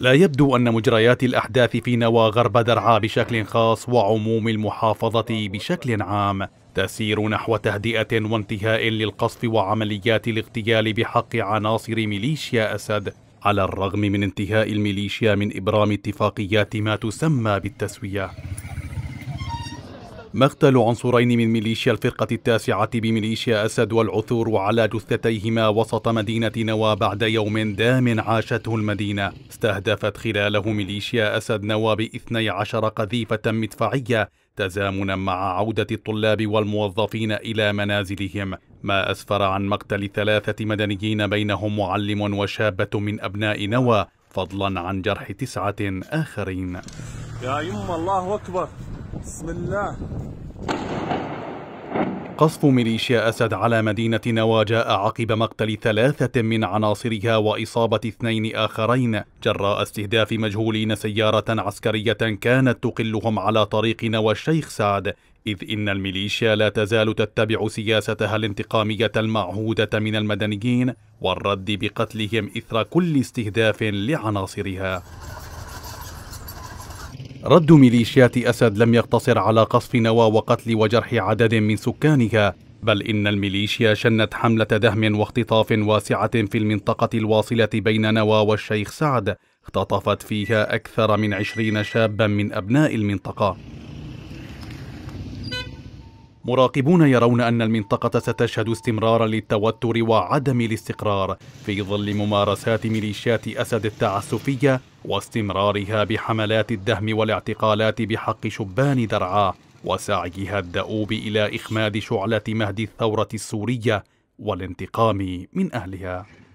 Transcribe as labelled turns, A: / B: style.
A: لا يبدو أن مجريات الأحداث في نوى غرب درعا بشكل خاص وعموم المحافظة بشكل عام تسير نحو تهدئة وانتهاء للقصف وعمليات الاغتيال بحق عناصر ميليشيا أسد على الرغم من انتهاء الميليشيا من إبرام اتفاقيات ما تسمى بالتسوية مقتل عنصرين من ميليشيا الفرقة التاسعة بميليشيا أسد والعثور على جثتيهما وسط مدينة نوى بعد يوم دام عاشته المدينة استهدفت خلاله ميليشيا أسد نوى باثني عشر قذيفة مدفعية تزامنا مع عودة الطلاب والموظفين إلى منازلهم ما أسفر عن مقتل ثلاثة مدنيين بينهم معلم وشابة من أبناء نوى فضلا عن جرح تسعة آخرين يا يما الله أكبر بسم الله قصف ميليشيا أسد على مدينة نوا جاء عقب مقتل ثلاثة من عناصرها وإصابة اثنين آخرين جراء استهداف مجهولين سيارة عسكرية كانت تقلهم على طريق نوى الشيخ سعد إذ إن الميليشيا لا تزال تتبع سياستها الانتقامية المعهودة من المدنيين والرد بقتلهم إثر كل استهداف لعناصرها رد ميليشيات أسد لم يقتصر على قصف نوى وقتل وجرح عدد من سكانها بل إن الميليشيا شنت حملة دهم واختطاف واسعة في المنطقة الواصلة بين نوى والشيخ سعد اختطفت فيها أكثر من عشرين شابا من أبناء المنطقة مراقبون يرون أن المنطقة ستشهد استمرارا للتوتر وعدم الاستقرار في ظل ممارسات ميليشيات أسد التعسفية واستمرارها بحملات الدهم والاعتقالات بحق شبان درعا وسعيها الدؤوب إلى إخماد شعلة مهد الثورة السورية والانتقام من أهلها